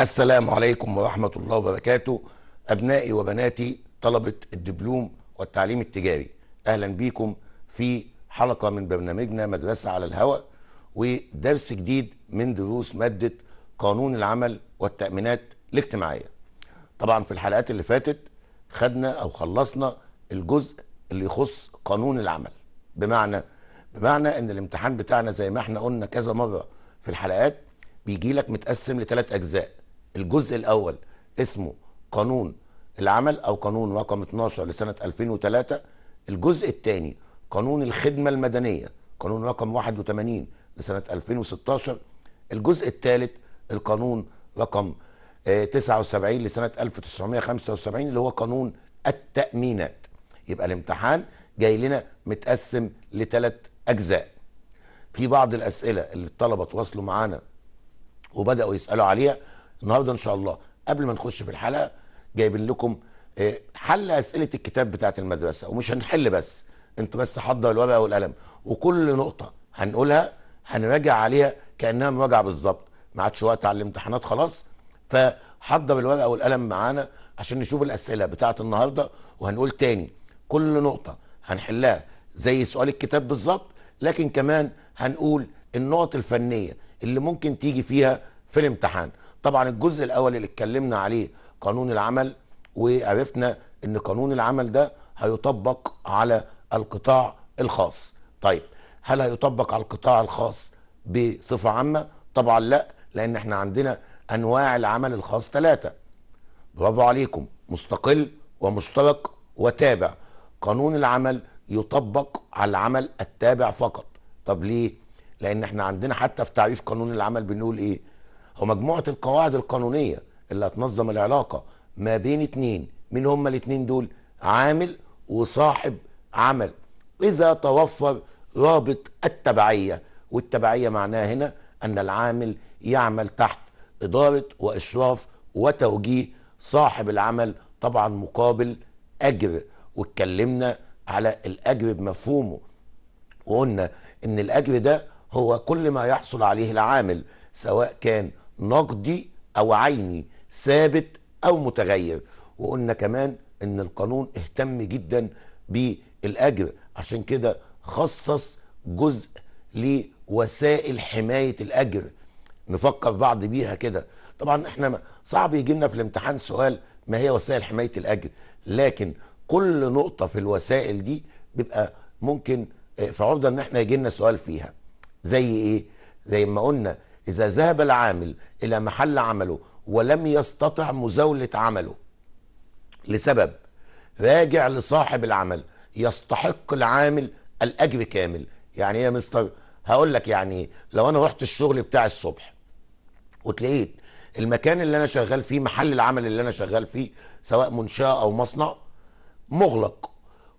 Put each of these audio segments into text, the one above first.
السلام عليكم ورحمة الله وبركاته أبنائي وبناتي طلبة الدبلوم والتعليم التجاري أهلا بيكم في حلقة من برنامجنا مدرسة على الهواء ودرس جديد من دروس مادة قانون العمل والتأمينات الاجتماعية طبعا في الحلقات اللي فاتت خدنا أو خلصنا الجزء اللي يخص قانون العمل بمعنى بمعنى ان الامتحان بتاعنا زي ما احنا قلنا كذا مره في الحلقات بيجي لك متقسم لثلاث اجزاء الجزء الاول اسمه قانون العمل او قانون رقم 12 لسنه 2003 الجزء الثاني قانون الخدمه المدنيه قانون رقم 81 لسنه 2016 الجزء الثالث القانون رقم 79 آه، لسنه 1975 اللي هو قانون التامينات يبقى الامتحان جاي لنا متقسم لثلاث اجزاء في بعض الاسئله اللي الطلبه تواصلوا معانا وبداوا يسالوا عليها النهارده ان شاء الله قبل ما نخش في الحلقه جايبين لكم آه، حل اسئله الكتاب بتاعه المدرسه ومش هنحل بس انت بس حضر الورقه والقلم وكل نقطه هنقولها هنراجع عليها كانها مراجعه بالظبط ما عادش وقت على الامتحانات خلاص فحضر الورقه والقلم معانا عشان نشوف الاسئله بتاعه النهارده وهنقول تاني كل نقطه هنحلها زي سؤال الكتاب بالظبط لكن كمان هنقول النقط الفنيه اللي ممكن تيجي فيها في الامتحان طبعا الجزء الاول اللي اتكلمنا عليه قانون العمل وعرفنا ان قانون العمل ده هيطبق على القطاع الخاص طيب هل هيطبق على القطاع الخاص بصفه عامه طبعا لا لان احنا عندنا انواع العمل الخاص ثلاثه برافو عليكم مستقل ومشترك وتابع قانون العمل يطبق على العمل التابع فقط طب ليه لان احنا عندنا حتى في تعريف قانون العمل بنقول ايه ومجموعه القواعد القانونيه اللي هتنظم العلاقه ما بين اتنين مين هما الاتنين دول عامل وصاحب عمل اذا توفر رابط التبعيه والتبعيه معناها هنا ان العامل يعمل تحت اداره واشراف وتوجيه صاحب العمل طبعا مقابل اجر واتكلمنا على الاجر بمفهومه وقلنا ان الاجر ده هو كل ما يحصل عليه العامل سواء كان نقدي او عيني ثابت او متغير وقلنا كمان ان القانون اهتم جدا بالاجر عشان كده خصص جزء لوسائل حمايه الاجر نفكر بعض بيها كده طبعا احنا صعب يجي لنا في الامتحان سؤال ما هي وسائل حمايه الاجر لكن كل نقطه في الوسائل دي بيبقى ممكن آه، في عرضه ان احنا يجي لنا سؤال فيها زي ايه زي ما قلنا إذا ذهب العامل إلى محل عمله ولم يستطع مزاولة عمله لسبب راجع لصاحب العمل يستحق العامل الأجر كامل يعني إيه يا مستر هقول لك يعني لو أنا رحت الشغل بتاعي الصبح وتلاقيت المكان اللي أنا شغال فيه محل العمل اللي أنا شغال فيه سواء منشأة أو مصنع مغلق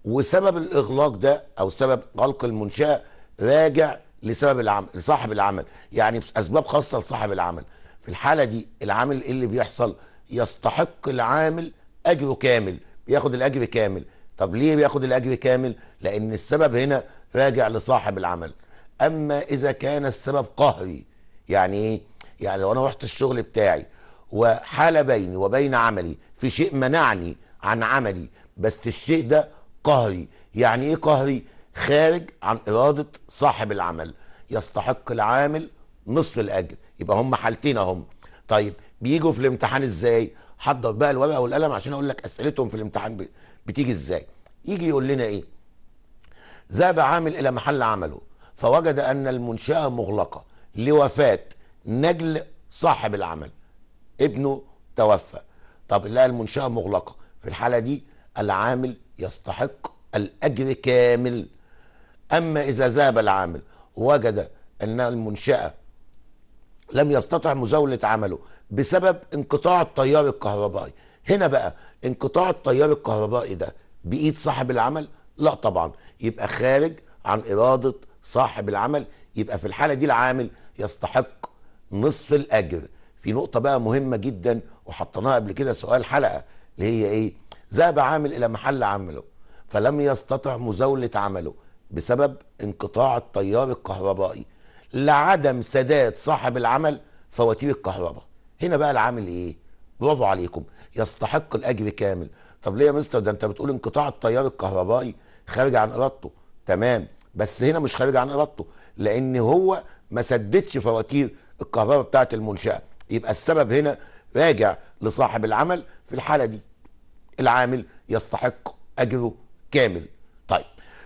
وسبب الإغلاق ده أو سبب غلق المنشأة راجع لسبب العمل لصاحب العمل يعني اسباب خاصه لصاحب العمل في الحاله دي العامل ايه اللي بيحصل يستحق العامل اجره كامل بياخد الاجر كامل طب ليه بياخد الاجر كامل لان السبب هنا راجع لصاحب العمل اما اذا كان السبب قهري يعني ايه يعني لو انا رحت الشغل بتاعي وحال بيني وبين عملي في شيء منعني عن عملي بس الشيء ده قهري يعني ايه قهري خارج عن اراده صاحب العمل يستحق العامل نصف الاجر يبقى هم حالتين هم طيب بيجوا في الامتحان ازاي حضر بقى الورقه والقلم عشان اقول لك اسئلتهم في الامتحان بتيجي ازاي يجي يقول لنا ايه ذهب عامل الى محل عمله فوجد ان المنشاه مغلقه لوفاه نجل صاحب العمل ابنه توفى طب لقى المنشاه مغلقه في الحاله دي العامل يستحق الاجر كامل أما إذا ذهب العامل وجد أن المنشأة لم يستطع مزاولة عمله بسبب انقطاع التيار الكهربائي هنا بقى انقطاع التيار الكهربائي ده بإيد صاحب العمل لا طبعا يبقى خارج عن إرادة صاحب العمل يبقى في الحالة دي العامل يستحق نصف الأجر في نقطة بقى مهمة جدا وحطيناها قبل كده سؤال حلقة اللي هي إيه ذهب عامل إلى محل عمله فلم يستطع مزاولة عمله بسبب انقطاع التيار الكهربائي لعدم سداد صاحب العمل فواتير الكهرباء هنا بقى العامل ايه برافو عليكم يستحق الاجر كامل طب ليه يا مستر ده انت بتقول انقطاع التيار الكهربائي خارج عن ارادته تمام بس هنا مش خارج عن ارادته لان هو ما سددش فواتير الكهرباء بتاعه المنشاه يبقى السبب هنا راجع لصاحب العمل في الحاله دي العامل يستحق اجره كامل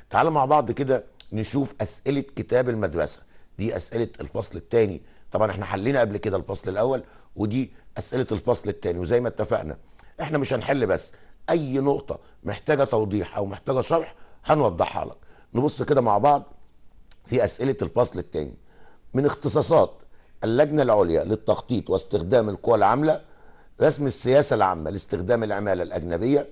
تعالوا مع بعض كده نشوف اسئله كتاب المدرسه دي اسئله الفصل الثاني طبعا احنا حلينا قبل كده الفصل الاول ودي اسئله الفصل الثاني وزي ما اتفقنا احنا مش هنحل بس اي نقطه محتاجه توضيح او محتاجه شرح هنوضحها لك نبص كده مع بعض في اسئله الفصل الثاني من اختصاصات اللجنه العليا للتخطيط واستخدام القوى العامله رسم السياسه العامه لاستخدام العماله الاجنبيه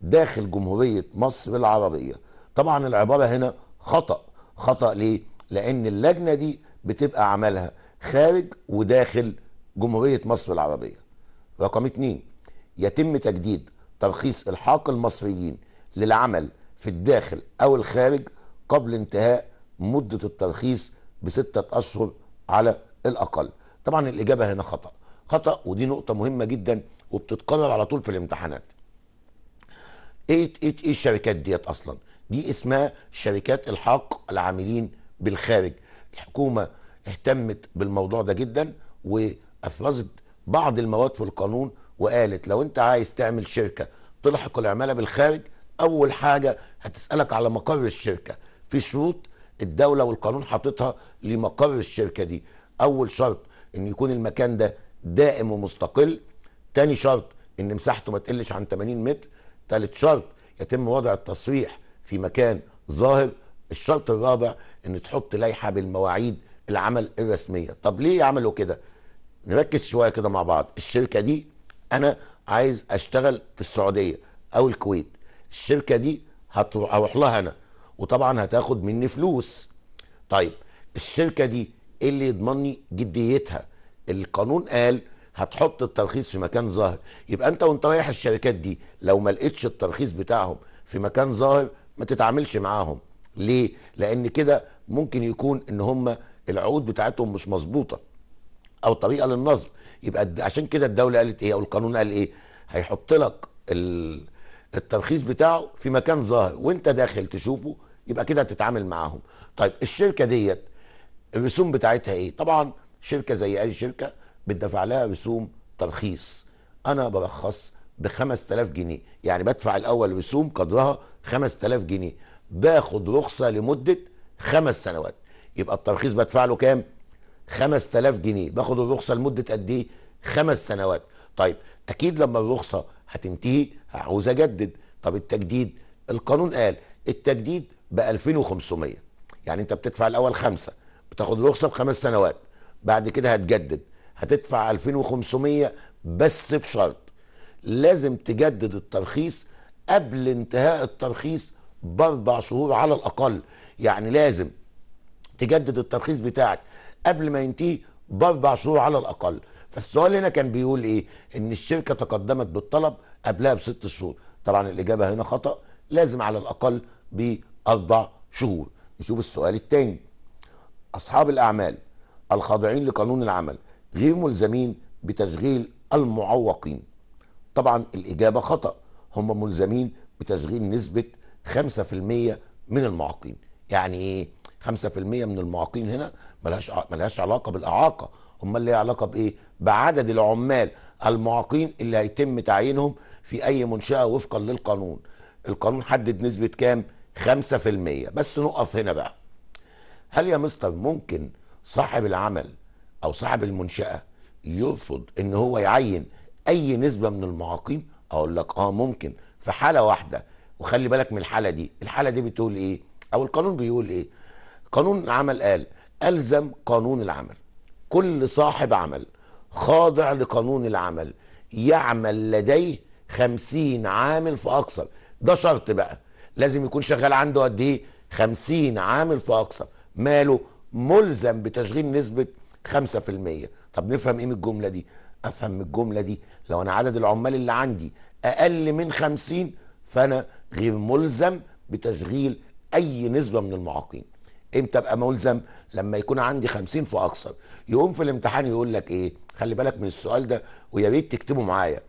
داخل جمهوريه مصر العربيه طبعا العبارة هنا خطأ خطأ ليه لأن اللجنة دي بتبقى عملها خارج وداخل جمهورية مصر العربية رقم اتنين يتم تجديد ترخيص الحاق المصريين للعمل في الداخل أو الخارج قبل انتهاء مدة الترخيص بستة أشهر على الأقل طبعا الإجابة هنا خطأ خطأ ودي نقطة مهمة جدا وبتتكرر على طول في الامتحانات ايه ايه ايه الشركات ديت اصلا دي اسمها شركات الحاق العاملين بالخارج الحكومة اهتمت بالموضوع ده جدا وافرزت بعض المواد في القانون وقالت لو انت عايز تعمل شركة تلحق العمالة بالخارج اول حاجة هتسألك على مقر الشركة في شروط الدولة والقانون حاططها لمقر الشركة دي اول شرط ان يكون المكان ده دائم ومستقل تاني شرط ان مساحته ما تقلش عن 80 متر تالت شرط يتم وضع التصريح في مكان ظاهر الشرط الرابع ان تحط لائحه بالمواعيد العمل الرسميه طب ليه عملوا كده نركز شويه كده مع بعض الشركه دي انا عايز اشتغل في السعوديه او الكويت الشركه دي هروح لها انا وطبعا هتاخد مني فلوس طيب الشركه دي ايه اللي يضمني جديتها القانون قال هتحط الترخيص في مكان ظاهر يبقى انت وانت رايح الشركات دي لو ما لقيتش الترخيص بتاعهم في مكان ظاهر ما تتعاملش معاهم ليه لان كده ممكن يكون ان هم العقود بتاعتهم مش مظبوطه او طريقه للنصب يبقى عشان كده الدوله قالت ايه او القانون قال ايه هيحط لك الترخيص بتاعه في مكان ظاهر وانت داخل تشوفه يبقى كده تتعامل معاهم طيب الشركه ديت الرسوم بتاعتها ايه طبعا شركه زي اي شركه بتدفع لها رسوم ترخيص انا برخص ب 5000 جنيه يعني بدفع الاول رسوم قدرها 5000 جنيه باخد رخصه لمده خمس سنوات يبقى الترخيص بدفع له كام 5000 جنيه باخد الرخصه لمده قد ايه خمس سنوات طيب اكيد لما الرخصه هتنتهي هعوز اجدد طب التجديد القانون قال التجديد ب 2500 يعني انت بتدفع الاول خمسة بتاخد رخصه بخمس سنوات بعد كده هتجدد هتدفع 2500 بس بشرط لازم تجدد الترخيص قبل انتهاء الترخيص باربع شهور على الاقل يعني لازم تجدد الترخيص بتاعك قبل ما ينتهي باربع شهور على الاقل فالسؤال هنا كان بيقول ايه ان الشركه تقدمت بالطلب قبلها بست شهور طبعا الاجابه هنا خطا لازم على الاقل باربع شهور نشوف السؤال الثاني اصحاب الاعمال الخاضعين لقانون العمل غير ملزمين بتشغيل المعوقين طبعا الإجابة خطأ هم ملزمين بتشغيل نسبة 5% من المعاقين يعني إيه 5% من المعاقين هنا ملهاش ملهاش علاقة بالإعاقة هم اللي علاقة بإيه بعدد العمال المعاقين اللي هيتم تعيينهم في أي منشأة وفقا للقانون القانون حدد نسبة كام 5% بس نقف هنا بقى هل يا مستر ممكن صاحب العمل او صاحب المنشاه يرفض ان هو يعين اي نسبه من المعاقين اقول لك اه ممكن في حاله واحده وخلي بالك من الحاله دي الحاله دي بتقول ايه او القانون بيقول ايه قانون العمل قال الزم قانون العمل كل صاحب عمل خاضع لقانون العمل يعمل لديه خمسين عامل فاكثر ده شرط بقى لازم يكون شغال عنده قد ايه خمسين عامل فاكثر ماله ملزم بتشغيل نسبه 5% طب نفهم ايه من الجمله دي افهم الجمله دي لو انا عدد العمال اللي عندي اقل من 50 فانا غير ملزم بتشغيل اي نسبه من المعاقين امتى ابقى ملزم لما يكون عندي 50 فاكثر يقوم في الامتحان يقول لك ايه خلي بالك من السؤال ده ويا ريت تكتبه معايا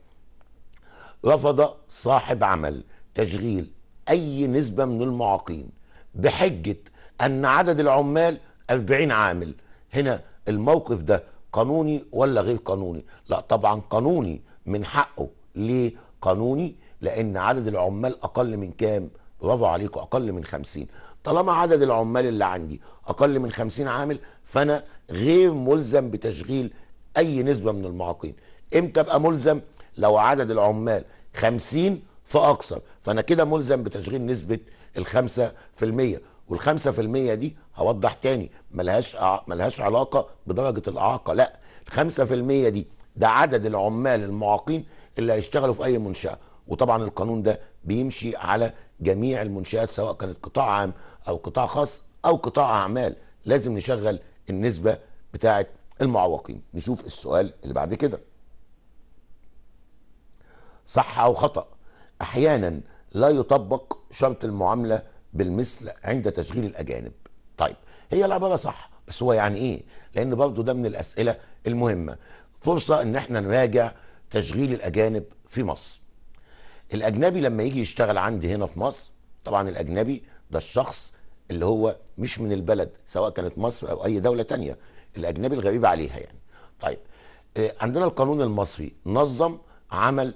رفض صاحب عمل تشغيل اي نسبه من المعاقين بحجه ان عدد العمال 40 عامل هنا الموقف ده قانوني ولا غير قانوني لا طبعا قانوني من حقه ليه قانوني لان عدد العمال اقل من كام برافو عليكم اقل من خمسين طالما عدد العمال اللي عندي اقل من خمسين عامل فانا غير ملزم بتشغيل اي نسبه من المعاقين امتى ابقى ملزم لو عدد العمال خمسين فاكثر فانا كده ملزم بتشغيل نسبه الخمسة في المية وال5% دي هوضح تاني ملهاش ملهاش علاقة بدرجة الإعاقة لا ال5% دي ده عدد العمال المعاقين اللي هيشتغلوا في أي منشأة وطبعا القانون ده بيمشي على جميع المنشآت سواء كانت قطاع عام أو قطاع خاص أو قطاع أعمال لازم نشغل النسبة بتاعة المعوقين نشوف السؤال اللي بعد كده صح أو خطأ أحيانا لا يطبق شرط المعاملة بالمثل عند تشغيل الاجانب طيب هي العباره صح بس هو يعني ايه لان برضه ده من الاسئله المهمه فرصه ان احنا نراجع تشغيل الاجانب في مصر الاجنبي لما يجي يشتغل عندي هنا في مصر طبعا الاجنبي ده الشخص اللي هو مش من البلد سواء كانت مصر او اي دوله تانية الاجنبي الغريب عليها يعني طيب آه، عندنا القانون المصري نظم عمل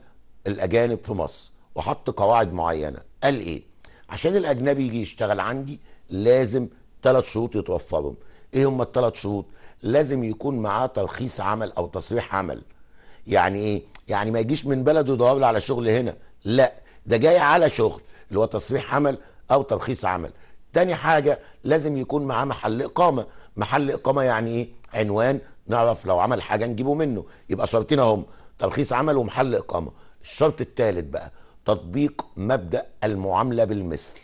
الاجانب في مصر وحط قواعد معينه قال ايه عشان الاجنبي يجي يشتغل عندي لازم ثلاث شروط يتوفرهم ايه هم الثلاث شروط لازم يكون معاه ترخيص عمل او تصريح عمل يعني ايه يعني ما يجيش من بلده يدور على شغل هنا لا ده جاي على شغل اللي هو تصريح عمل او ترخيص عمل تاني حاجه لازم يكون معاه محل اقامه محل اقامه يعني ايه عنوان نعرف لو عمل حاجه نجيبه منه يبقى شرطين اهم ترخيص عمل ومحل اقامه الشرط الثالث بقى تطبيق مبدا المعامله بالمثل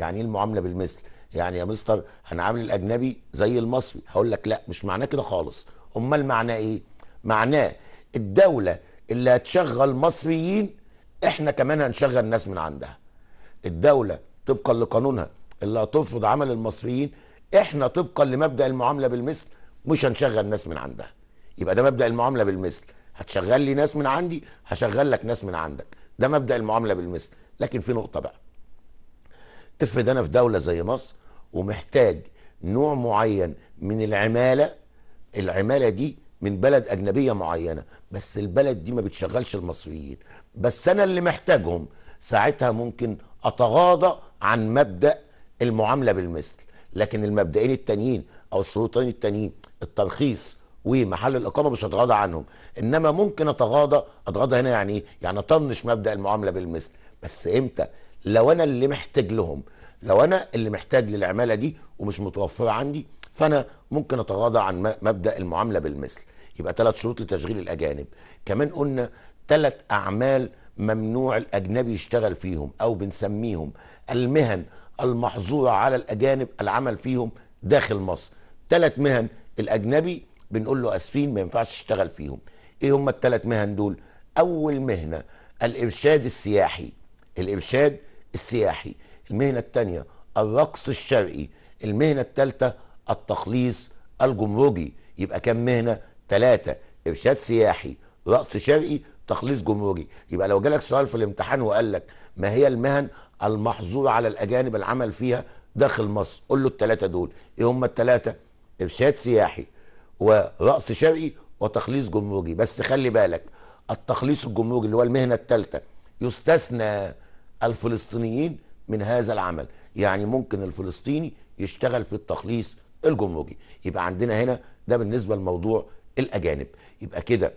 يعني ايه المعامله بالمثل يعني يا مستر هنعامل الاجنبي زي المصري هقول لك لا مش معناه كده خالص امال معناه ايه معناه الدوله اللي هتشغل مصريين احنا كمان هنشغل ناس من عندها الدوله طبقا لقانونها اللي هتفرض عمل المصريين احنا طبقا لمبدا المعامله بالمثل مش هنشغل ناس من عندها يبقى ده مبدا المعامله بالمثل هتشغل لي ناس من عندي هشغل لك ناس من عندك ده مبدا المعامله بالمثل لكن في نقطه بقى افرض انا في دوله زي مصر ومحتاج نوع معين من العماله العماله دي من بلد اجنبيه معينه بس البلد دي ما بتشغلش المصريين بس انا اللي محتاجهم ساعتها ممكن اتغاضى عن مبدا المعامله بالمثل لكن المبدئين التانيين او الشروطين التانيين الترخيص ومحل الاقامه مش هتغاضى عنهم انما ممكن اتغاضى اتغاضى هنا يعني ايه يعني اطنش مبدا المعامله بالمثل بس امتى لو انا اللي محتاج لهم لو انا اللي محتاج للعماله دي ومش متوفره عندي فانا ممكن اتغاضى عن مبدا المعامله بالمثل يبقى ثلاث شروط لتشغيل الاجانب كمان قلنا ثلاث اعمال ممنوع الاجنبي يشتغل فيهم او بنسميهم المهن المحظوره على الاجانب العمل فيهم داخل مصر ثلاث مهن الاجنبي بنقول له اسفين ما ينفعش تشتغل فيهم ايه هم الثلاث مهن دول اول مهنه الارشاد السياحي الارشاد السياحي المهنه الثانيه الرقص الشرقي المهنه الثالثه التخليص الجمركي يبقى كام مهنه ثلاثه ارشاد سياحي رقص شرقي تخليص جمركي يبقى لو جالك سؤال في الامتحان وقال لك ما هي المهن المحظور على الاجانب العمل فيها داخل مصر قول له الثلاثه دول ايه هم الثلاثه ارشاد سياحي ورأس شرقي وتخليص جمهوري بس خلي بالك التخليص الجمهوري اللي هو المهنة الثالثة يستثنى الفلسطينيين من هذا العمل يعني ممكن الفلسطيني يشتغل في التخليص الجمهوري يبقى عندنا هنا ده بالنسبة لموضوع الأجانب يبقى كده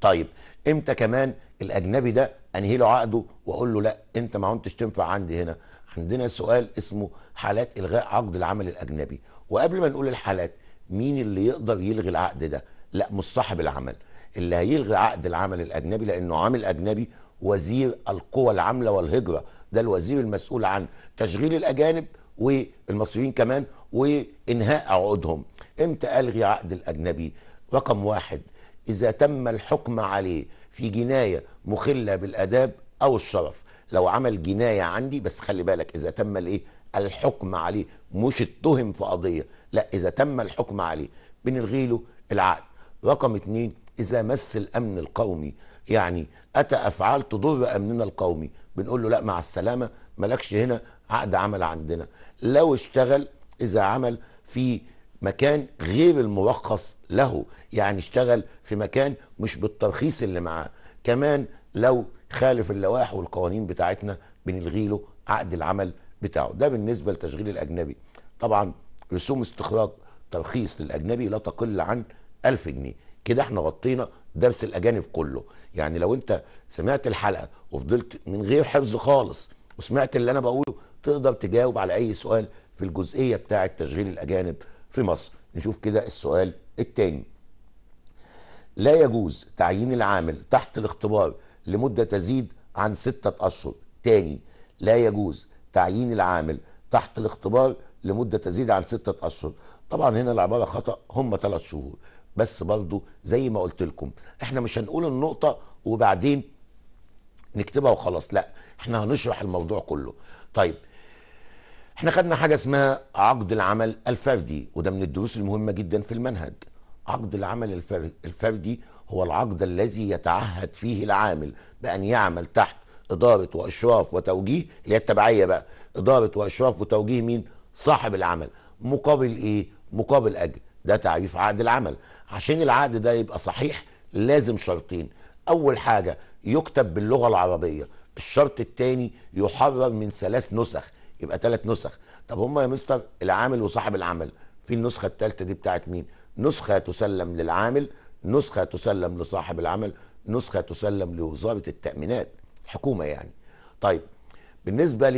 طيب امتى كمان الأجنبي ده أنهي له عقده وأقول له لا أنت ما كنتش تنفع عندي هنا عندنا سؤال اسمه حالات إلغاء عقد العمل الأجنبي وقبل ما نقول الحالات مين اللي يقدر يلغي العقد ده لا مش صاحب العمل اللي هيلغي عقد العمل الاجنبي لانه عامل اجنبي وزير القوى العامله والهجره ده الوزير المسؤول عن تشغيل الاجانب والمصريين كمان وانهاء عقودهم امتى الغي عقد الاجنبي رقم واحد اذا تم الحكم عليه في جنايه مخله بالاداب او الشرف لو عمل جنايه عندي بس خلي بالك اذا تم الايه الحكم عليه مش اتهم في قضيه لا إذا تم الحكم عليه بنلغي له العقد رقم اتنين إذا مس الأمن القومي يعني أتى أفعال تضر أمننا القومي بنقول له لا مع السلامة مالكش هنا عقد عمل عندنا لو اشتغل إذا عمل في مكان غير المرخص له يعني اشتغل في مكان مش بالترخيص اللي معاه كمان لو خالف اللوائح والقوانين بتاعتنا بنلغي له عقد العمل بتاعه ده بالنسبه للتشغيل الاجنبي طبعا رسوم استخراج ترخيص للاجنبي لا تقل عن 1000 جنيه كده احنا غطينا درس الاجانب كله يعني لو انت سمعت الحلقه وفضلت من غير حفظ خالص وسمعت اللي انا بقوله تقدر تجاوب على اي سؤال في الجزئيه بتاعه تشغيل الاجانب في مصر نشوف كده السؤال الثاني لا يجوز تعيين العامل تحت الاختبار لمده تزيد عن سته اشهر تاني لا يجوز تعيين العامل تحت الاختبار لمده تزيد عن سته اشهر طبعا هنا العباره خطا هم ثلاث شهور بس برضو زي ما قلت لكم احنا مش هنقول النقطه وبعدين نكتبها وخلاص لا احنا هنشرح الموضوع كله طيب احنا خدنا حاجه اسمها عقد العمل الفردي وده من الدروس المهمه جدا في المنهج عقد العمل الفردي هو العقد الذي يتعهد فيه العامل بأن يعمل تحت إدارة وإشراف وتوجيه اللي هي التبعية بقى إدارة وإشراف وتوجيه مين؟ صاحب العمل مقابل ايه مقابل اجر ده تعريف عقد العمل عشان العقد ده يبقى صحيح لازم شرطين اول حاجه يكتب باللغه العربيه الشرط الثاني يحرر من ثلاث نسخ يبقى ثلاث نسخ طب هما يا مستر العامل وصاحب العمل في النسخه الثالثه دي بتاعت مين نسخه تسلم للعامل نسخه تسلم لصاحب العمل نسخه تسلم لوزاره التامينات الحكومه يعني طيب بالنسبه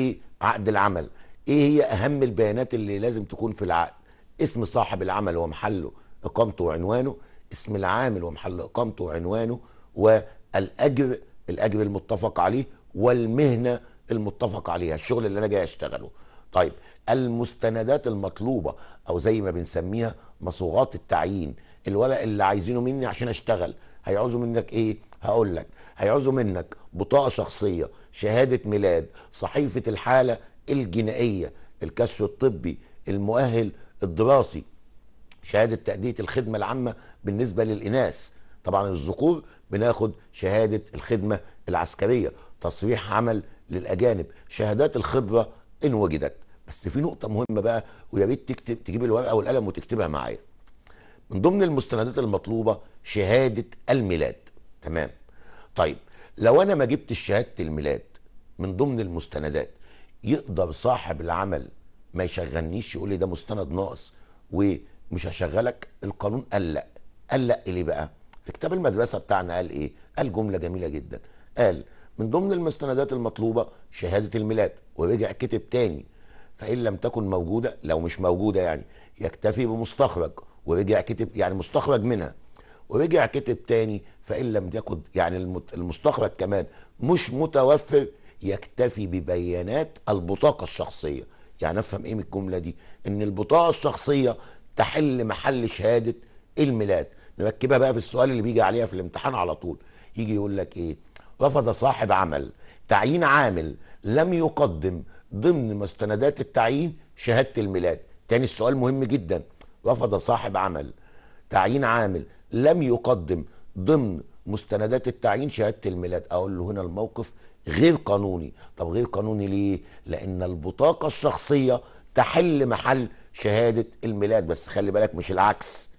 لعقد العمل ايه هي اهم البيانات اللي لازم تكون في العقد اسم صاحب العمل ومحله اقامته وعنوانه اسم العامل ومحل اقامته وعنوانه والاجر الاجر المتفق عليه والمهنه المتفق عليها الشغل اللي انا جاي اشتغله طيب المستندات المطلوبه او زي ما بنسميها مصوغات التعيين الورق اللي عايزينه مني عشان اشتغل هيعوزوا منك ايه هقول لك هيعوزوا منك بطاقه شخصيه شهاده ميلاد صحيفه الحاله الجنائيه الكشف الطبي المؤهل الدراسي شهاده تاديه الخدمه العامه بالنسبه للاناث طبعا الذكور بناخد شهاده الخدمه العسكريه تصريح عمل للاجانب شهادات الخبره ان وجدت بس في نقطه مهمه بقى ويا ريت تكتب تجيب الورقه والقلم وتكتبها معايا من ضمن المستندات المطلوبه شهاده الميلاد تمام طيب لو انا ما جبتش شهاده الميلاد من ضمن المستندات يقدر صاحب العمل ما يشغلنيش يقول لي ده مستند ناقص ومش هشغلك القانون قال لا قال لا ليه بقى في كتاب المدرسه بتاعنا قال ايه قال جمله جميله جدا قال من ضمن المستندات المطلوبه شهاده الميلاد ورجع كتب تاني فان لم تكن موجوده لو مش موجوده يعني يكتفي بمستخرج ورجع كتب يعني مستخرج منها ورجع كتب تاني فان لم يكن يعني المستخرج كمان مش متوفر يكتفي ببيانات البطاقه الشخصيه يعني افهم ايه من الجمله دي ان البطاقه الشخصيه تحل محل شهاده الميلاد نركبها بقى في السؤال اللي بيجي عليها في الامتحان على طول يجي يقول لك ايه رفض صاحب عمل تعيين عامل لم يقدم ضمن مستندات التعيين شهاده الميلاد تاني السؤال مهم جدا رفض صاحب عمل تعيين عامل لم يقدم ضمن مستندات التعيين شهاده الميلاد اقول له هنا الموقف غير قانوني طب غير قانوني ليه لان البطاقه الشخصيه تحل محل شهاده الميلاد بس خلي بالك مش العكس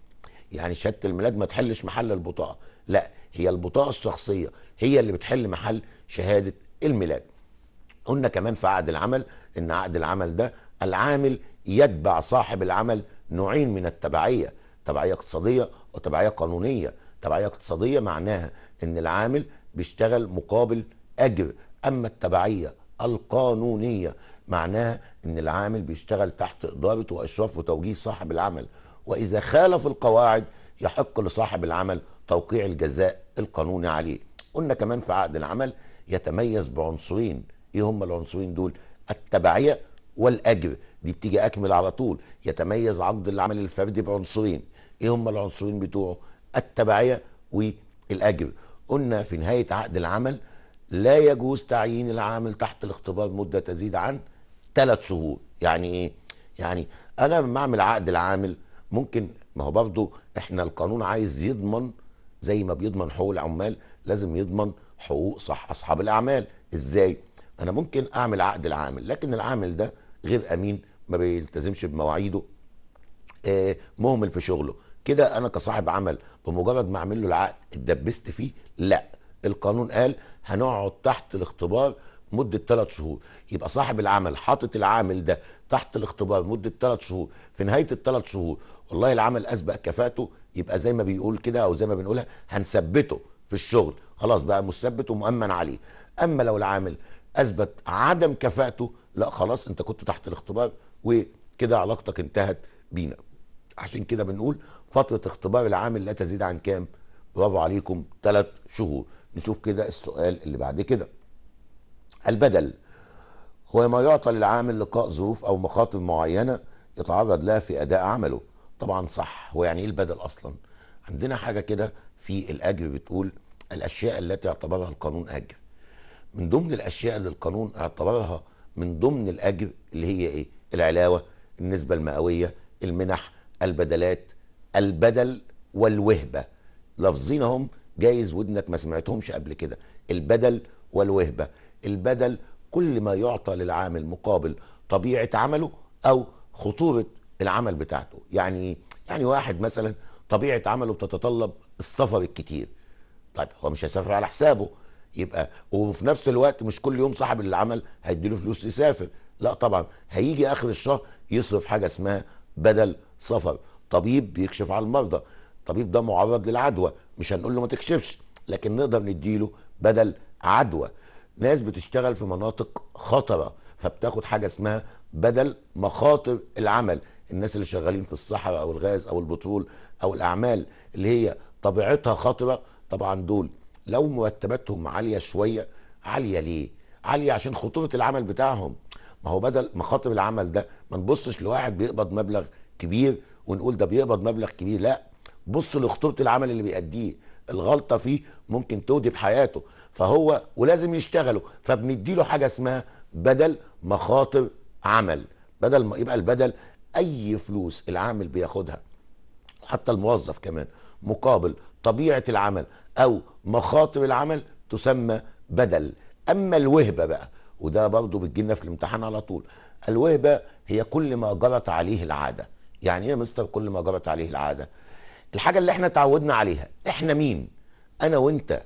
يعني شهاده الميلاد ما تحلش محل البطاقه لا هي البطاقه الشخصيه هي اللي بتحل محل شهاده الميلاد قلنا كمان في عقد العمل ان عقد العمل ده العامل يتبع صاحب العمل نوعين من التبعيه تبعيه اقتصاديه وتبعيه قانونيه تبعيه اقتصاديه معناها ان العامل بيشتغل مقابل اجر اما التبعيه القانونيه معناها ان العامل بيشتغل تحت اداره واشراف وتوجيه صاحب العمل واذا خالف القواعد يحق لصاحب العمل توقيع الجزاء القانوني عليه قلنا كمان في عقد العمل يتميز بعنصرين ايه هم العنصرين دول التبعيه والاجر دي بتيجي اكمل على طول يتميز عقد العمل الفردي بعنصرين ايه هم العنصرين بتوعه التبعيه والاجر قلنا في نهايه عقد العمل لا يجوز تعيين العامل تحت الاختبار مدة تزيد عن ثلاث شهور يعني ايه يعني انا لما اعمل عقد العامل ممكن ما هو برضه احنا القانون عايز يضمن زي ما بيضمن حقوق العمال لازم يضمن حقوق صح اصحاب الاعمال ازاي انا ممكن اعمل عقد العامل لكن العامل ده غير امين ما بيلتزمش بمواعيده آه مهمل في شغله كده انا كصاحب عمل بمجرد ما اعمل له العقد اتدبست فيه لا القانون قال هنقعد تحت الاختبار مده ثلاث شهور يبقى صاحب العمل حاطط العامل ده تحت الاختبار مده ثلاث شهور في نهايه الثلاث شهور والله العمل اسبق كفاءته يبقى زي ما بيقول كده او زي ما بنقولها هنثبته في الشغل خلاص بقى مثبت ومؤمن عليه اما لو العامل اثبت عدم كفاءته لا خلاص انت كنت تحت الاختبار وكده علاقتك انتهت بينا عشان كده بنقول فتره اختبار العامل لا تزيد عن كام برافو عليكم ثلاث شهور نشوف كده السؤال اللي بعد كده البدل هو ما يعطى للعامل لقاء ظروف او مخاطب معينه يتعرض لها في اداء عمله طبعا صح هو يعني ايه البدل اصلا عندنا حاجه كده في الاجر بتقول الاشياء التي اعتبرها القانون اجر من ضمن الاشياء اللي القانون اعتبرها من ضمن الاجر اللي هي ايه العلاوه النسبه المئويه المنح البدلات البدل والوهبه لفظينهم هم جايز ودنك ما سمعتهمش قبل كده البدل والوهبه البدل كل ما يعطى للعامل مقابل طبيعه عمله او خطوره العمل بتاعته يعني يعني واحد مثلا طبيعه عمله بتتطلب السفر الكتير طيب هو مش هيسافر على حسابه يبقى وفي نفس الوقت مش كل يوم صاحب العمل هيديله فلوس يسافر لا طبعا هيجي اخر الشهر يصرف حاجه اسمها بدل سفر طبيب بيكشف على المرضى الطبيب ده معرض للعدوى مش هنقول له ما تكشفش لكن نقدر نديله بدل عدوى ناس بتشتغل في مناطق خطره فبتاخد حاجه اسمها بدل مخاطر العمل الناس اللي شغالين في الصحراء او الغاز او البترول او الاعمال اللي هي طبيعتها خطره طبعا دول لو مرتباتهم عاليه شويه عاليه ليه عاليه عشان خطوره العمل بتاعهم ما هو بدل مخاطر العمل ده ما نبصش لواحد بيقبض مبلغ كبير ونقول ده بيقبض مبلغ كبير لا بص لخطوره العمل اللي بيأديه الغلطه فيه ممكن تودي بحياته فهو ولازم يشتغله له حاجه اسمها بدل مخاطر عمل بدل ما يبقى البدل اي فلوس العامل بياخدها وحتى الموظف كمان مقابل طبيعه العمل او مخاطر العمل تسمى بدل اما الوهبه بقى وده برضه بتجي في الامتحان على طول الوهبه هي كل ما جرت عليه العاده يعني ايه يا مستر كل ما جرت عليه العاده الحاجه اللي احنا تعودنا عليها احنا مين انا وانت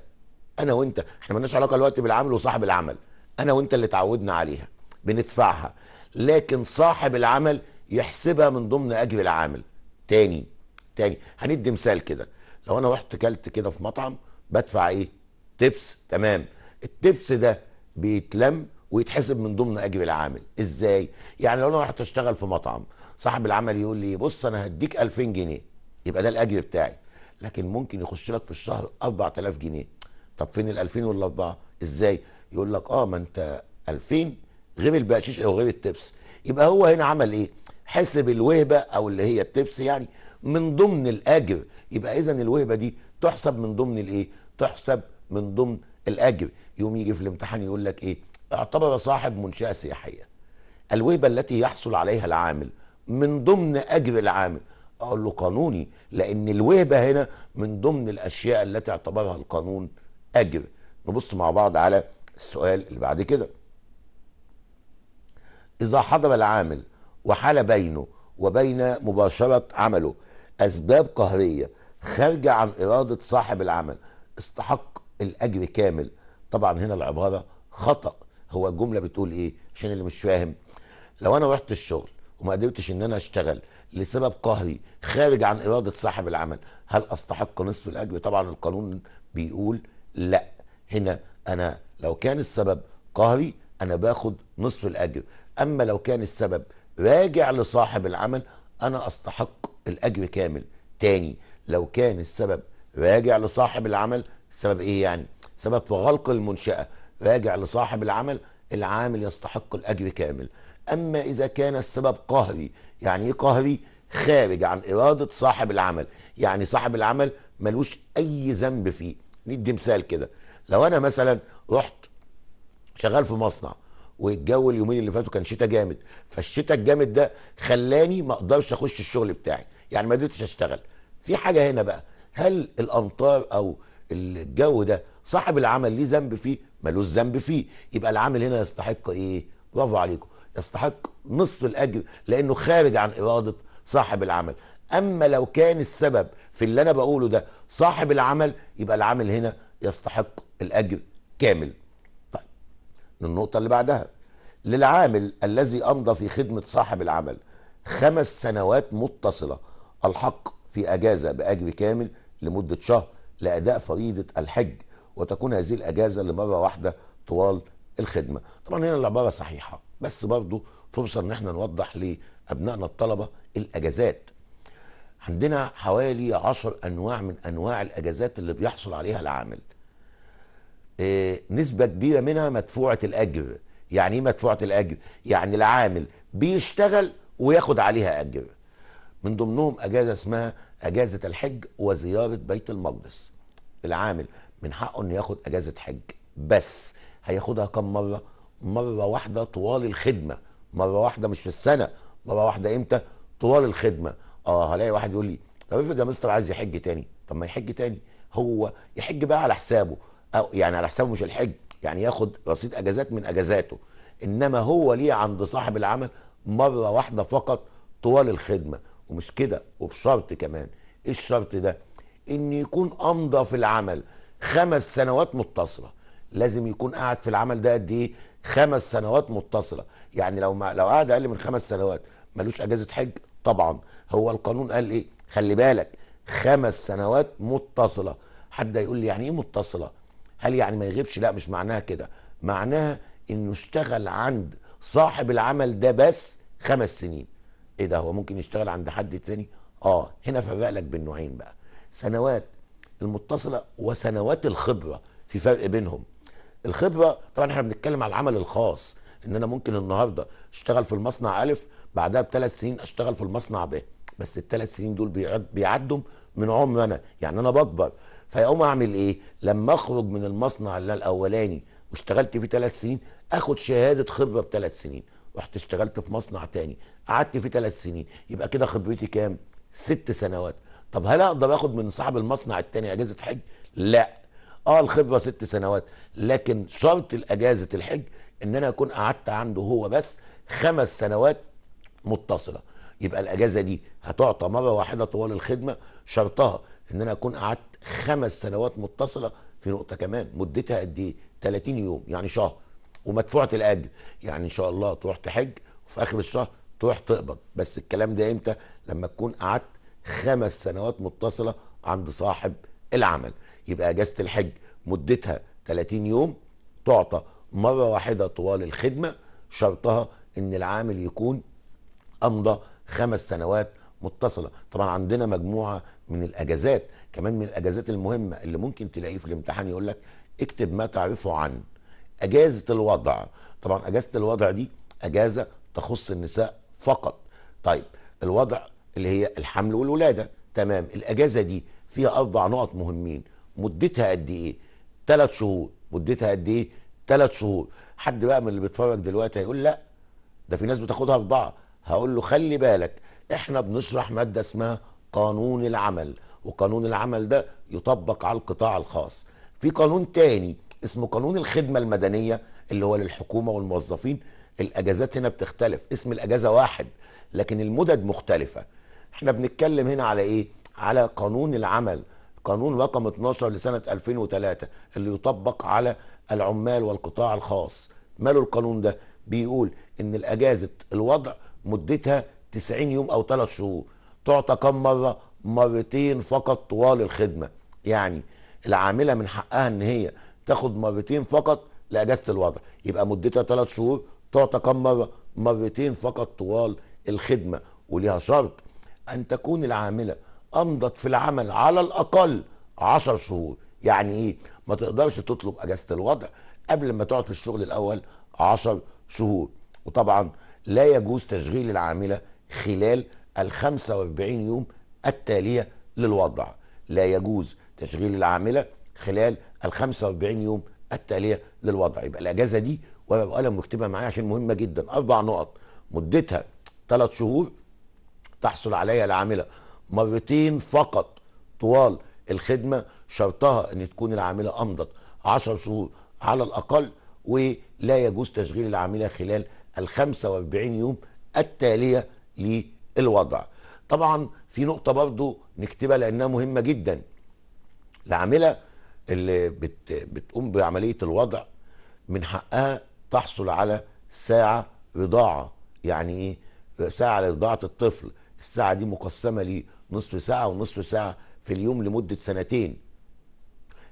انا وانت احنا مالناش علاقه الوقت بالعمل وصاحب العمل انا وانت اللي تعودنا عليها بندفعها لكن صاحب العمل يحسبها من ضمن اجر العامل تاني تاني هندي مثال كده لو انا رحت كلت كده في مطعم بدفع ايه تبس تمام التبس ده بيتلم ويتحسب من ضمن اجر العامل ازاي يعني لو انا رحت اشتغل في مطعم صاحب العمل يقول لي بص انا هديك 2000 جنيه يبقى ده الاجر بتاعي لكن ممكن يخش لك في الشهر 4000 جنيه طب فين ال 2000 وال 4 ازاي يقول لك اه ما انت 2000 غير البقشيش او غير التبس يبقى هو هنا عمل ايه حسب الوهبه او اللي هي التبس يعني من ضمن الاجر يبقى اذا الوهبه دي تحسب من ضمن الايه تحسب من ضمن الاجر يوم يجي في الامتحان يقول لك ايه اعتبر صاحب منشاه سياحيه الوهبه التي يحصل عليها العامل من ضمن اجر العامل اقول له قانوني لان الوهبه هنا من ضمن الاشياء التي اعتبرها القانون اجر نبص مع بعض على السؤال اللي بعد كده اذا حضر العامل وحال بينه وبين مباشره عمله اسباب قهريه خارجه عن اراده صاحب العمل استحق الاجر كامل طبعا هنا العباره خطا هو الجمله بتقول ايه عشان اللي مش فاهم لو انا رحت الشغل وما قدرتش ان انا اشتغل لسبب قهري خارج عن اراده صاحب العمل هل استحق نصف الاجر طبعا القانون بيقول لا هنا انا لو كان السبب قهري انا باخد نصف الاجر اما لو كان السبب راجع لصاحب العمل انا استحق الاجر كامل تاني لو كان السبب راجع لصاحب العمل سبب ايه يعني سبب في غلق المنشاه راجع لصاحب العمل العامل يستحق الاجر كامل أما إذا كان السبب قهري يعني إيه قهري خارج عن إرادة صاحب العمل يعني صاحب العمل ملوش أي ذنب فيه ندي مثال كده لو أنا مثلا رحت شغال في مصنع والجو اليومين اللي فاتوا كان شتاء جامد فالشتاء الجامد ده خلاني ما اقدرش اخش الشغل بتاعي يعني ما قدرتش اشتغل في حاجه هنا بقى هل الامطار او الجو ده صاحب العمل ليه ذنب فيه ملوش ذنب فيه يبقى العامل هنا يستحق ايه برافو عليكم يستحق نصف الاجر لانه خارج عن اراده صاحب العمل اما لو كان السبب في اللي انا بقوله ده صاحب العمل يبقى العامل هنا يستحق الاجر كامل طيب النقطه اللي بعدها للعامل الذي امضى في خدمه صاحب العمل خمس سنوات متصله الحق في اجازه باجر كامل لمده شهر لاداء فريضه الحج وتكون هذه الاجازه لمره واحده طوال الخدمه طبعا هنا العباره صحيحه بس برضه فرصه ان احنا نوضح لابنائنا الطلبه الاجازات عندنا حوالي عشر انواع من انواع الاجازات اللي بيحصل عليها العامل إيه نسبه كبيره منها مدفوعه الاجر يعني ايه مدفوعه الاجر يعني العامل بيشتغل وياخد عليها اجر من ضمنهم اجازه اسمها اجازه الحج وزياره بيت المقدس العامل من حقه انه ياخد اجازه حج بس هياخدها كم مره مره واحده طوال الخدمه مره واحده مش في السنه مره واحده امتى طوال الخدمه اه هلاقي واحد يقول لي طب افرض يا مستر عايز يحج تاني طب ما يحج تاني هو يحج بقى على حسابه او يعني على حسابه مش الحج يعني ياخد رصيد اجازات من اجازاته انما هو ليه عند صاحب العمل مره واحده فقط طوال الخدمه ومش كده وبشرط كمان ايه الشرط ده ان يكون امضى في العمل خمس سنوات متصله لازم يكون قاعد في العمل ده قد ايه خمس سنوات متصله يعني لو ما لو قعد اقل من خمس سنوات ملوش اجازه حج طبعا هو القانون قال ايه خلي بالك خمس سنوات متصله حد يقول لي يعني ايه متصله هل يعني ما يغيبش لا مش معناها كده معناها انه اشتغل عند صاحب العمل ده بس خمس سنين ايه ده هو ممكن يشتغل عند حد تاني اه هنا فبقى لك بالنوعين بقى سنوات المتصله وسنوات الخبره في فرق بينهم الخطبه طبعا احنا بنتكلم على العمل الخاص ان انا ممكن النهارده اشتغل في المصنع الف بعدها بثلاث سنين اشتغل في المصنع ب بس الثلاث سنين دول بيعدوا من عمري انا يعني انا بكبر فيقوم اعمل ايه لما اخرج من المصنع اللي الاولاني واشتغلت فيه ثلاث سنين اخد شهاده خبره بثلاث سنين رحت اشتغلت في مصنع تاني قعدت فيه ثلاث سنين يبقى كده خبرتي كام ست سنوات طب هل اقدر اخد من صاحب المصنع التاني اجازه حج لا اه الخبره ست سنوات لكن شرط الاجازه الحج ان انا اكون قعدت عنده هو بس خمس سنوات متصله يبقى الاجازه دي هتعطى مره واحده طوال الخدمه شرطها ان انا اكون قعدت خمس سنوات متصله في نقطه كمان مدتها قد ايه 30 يوم يعني شهر ومدفوعه الاجر يعني ان شاء الله تروح تحج وفي اخر الشهر تروح تقبض بس الكلام ده امتى لما تكون قعدت خمس سنوات متصله عند صاحب العمل يبقى اجازه الحج مدتها 30 يوم تعطى مره واحده طوال الخدمه شرطها ان العامل يكون امضى خمس سنوات متصله طبعا عندنا مجموعه من الاجازات كمان من الاجازات المهمه اللي ممكن تلاقيه في الامتحان يقول لك اكتب ما تعرفه عن اجازه الوضع طبعا اجازه الوضع دي اجازه تخص النساء فقط طيب الوضع اللي هي الحمل والولاده تمام الاجازه دي فيها اربع نقط مهمين مدتها قد ايه ثلاث شهور مدتها قد ايه ثلاث شهور حد بقى من اللي بيتفرج دلوقتي هيقول لا ده في ناس بتاخدها اربعه هقول له خلي بالك احنا بنشرح ماده اسمها قانون العمل وقانون العمل ده يطبق على القطاع الخاص في قانون تاني اسمه قانون الخدمه المدنيه اللي هو للحكومه والموظفين الاجازات هنا بتختلف اسم الاجازه واحد لكن المدد مختلفه احنا بنتكلم هنا على ايه على قانون العمل قانون رقم 12 لسنة 2003 اللي يطبق على العمال والقطاع الخاص ماله القانون ده بيقول ان الاجازة الوضع مدتها 90 يوم او 3 شهور تعطى كم مرة مرتين فقط طوال الخدمة يعني العاملة من حقها ان هي تاخد مرتين فقط لاجازة الوضع يبقى مدتها 3 شهور تعطى كم مرة مرتين فقط طوال الخدمة وليها شرط أن تكون العاملة امضت في العمل على الاقل 10 شهور يعني ايه ما تقدرش تطلب اجازه الوضع قبل ما تقعد في الشغل الاول 10 شهور وطبعا لا يجوز تشغيل العامله خلال ال 45 يوم التاليه للوضع لا يجوز تشغيل العامله خلال ال 45 يوم التاليه للوضع يبقى الاجازه دي ورقه وقلم مكتبه معايا عشان مهمه جدا اربع نقط مدتها ثلاث شهور تحصل عليها العامله مرتين فقط طوال الخدمة شرطها أن تكون العاملة أمضت 10 شهور على الأقل ولا يجوز تشغيل العاملة خلال ال 45 يوم التالية للوضع طبعا في نقطة برضو نكتبها لأنها مهمة جدا العاملة اللي بت بتقوم بعملية الوضع من حقها تحصل على ساعة رضاعة يعني ايه ساعة لرضاعة الطفل الساعة دي مقسمة لنصف ساعة ونصف ساعة في اليوم لمدة سنتين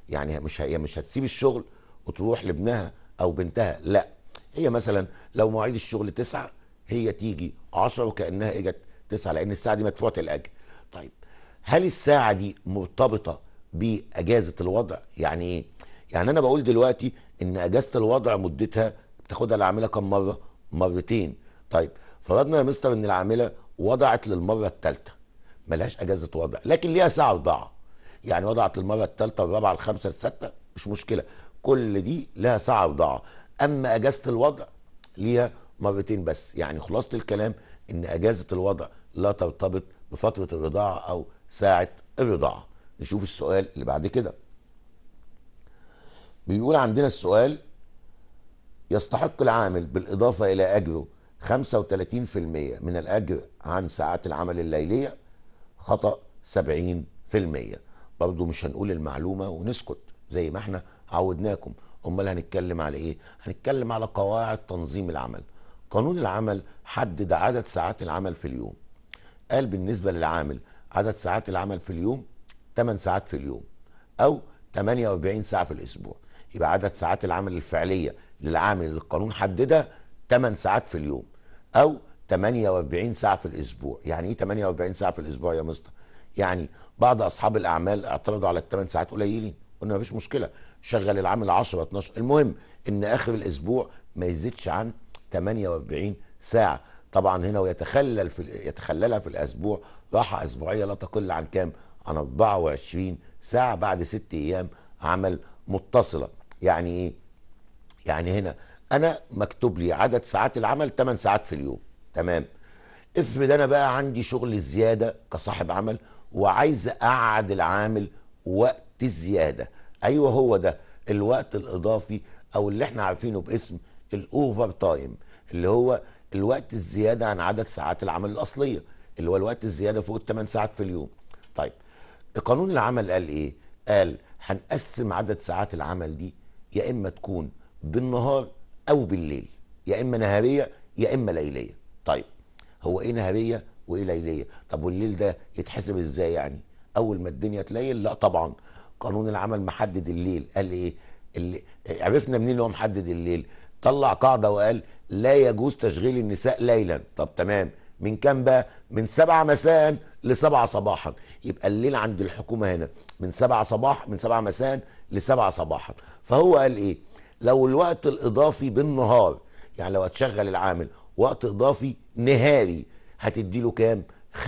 يعني مش هي مش هتسيب الشغل وتروح لابنها أو بنتها لا هي مثلا لو مواعيد الشغل تسعة هي تيجي عشرة وكأنها إجت تسعة لأن الساعة دي مدفوعة الأجر طيب هل الساعة دي مرتبطة بأجازة الوضع يعني إيه؟ يعني أنا بقول دلوقتي إن أجازة الوضع مدتها بتاخدها العاملة كم مرة؟ مرتين طيب فرضنا يا مستر إن العاملة وضعت للمره الثالثه ملهاش اجازه وضع لكن ليها ساعه وضاعه يعني وضعت للمره الثالثه والرابعه الخامسه السادسه مش مشكله كل دي لها ساعه وضاعه اما اجازه الوضع ليها مرتين بس يعني خلاصه الكلام ان اجازه الوضع لا ترتبط بفتره الرضاعه او ساعه الرضاعه نشوف السؤال اللي بعد كده بيقول عندنا السؤال يستحق العامل بالاضافه الى اجره 35% من الأجر عن ساعات العمل الليلية خطأ 70% برضه مش هنقول المعلومة ونسكت زي ما احنا عودناكم امال هنتكلم على ايه هنتكلم على قواعد تنظيم العمل قانون العمل حدد عدد ساعات العمل في اليوم قال بالنسبة للعامل عدد ساعات العمل في اليوم 8 ساعات في اليوم او 48 ساعة في الاسبوع يبقى عدد ساعات العمل الفعلية للعامل اللي القانون حددها 8 ساعات في اليوم او 48 ساعه في الاسبوع يعني ايه 48 ساعه في الاسبوع يا مستر يعني بعض اصحاب الاعمال اعترضوا على الثمان ساعات قليلين قلنا مفيش مشكله شغل العامل 10 12 المهم ان اخر الاسبوع ما يزيدش عن 48 ساعه طبعا هنا ويتخلل في يتخللها في الاسبوع راحه اسبوعيه لا تقل عن كام عن 24 ساعه بعد ست ايام عمل متصله يعني ايه يعني هنا انا مكتوب لي عدد ساعات العمل 8 ساعات في اليوم تمام افرض انا بقى عندي شغل زياده كصاحب عمل وعايز اقعد العامل وقت الزياده ايوه هو ده الوقت الاضافي او اللي احنا عارفينه باسم الاوفر تايم اللي هو الوقت الزياده عن عدد ساعات العمل الاصليه اللي هو الوقت الزياده فوق ال 8 ساعات في اليوم طيب قانون العمل قال ايه قال هنقسم عدد ساعات العمل دي يا اما تكون بالنهار او بالليل يا اما نهاريه يا اما ليليه طيب هو ايه نهاريه وايه ليليه طب والليل ده يتحسب ازاي يعني اول ما الدنيا تليل لا طبعا قانون العمل محدد الليل قال ايه اللي عرفنا منين هو محدد الليل طلع قاعده وقال لا يجوز تشغيل النساء ليلا طب تمام من كام بقى من سبعة مساء لسبعة صباحا يبقى الليل عند الحكومة هنا من سبعة صباح من سبعة مساء لسبعة صباحا فهو قال ايه لو الوقت الاضافي بالنهار يعني لو هتشغل العامل وقت اضافي نهاري هتديله كام 35%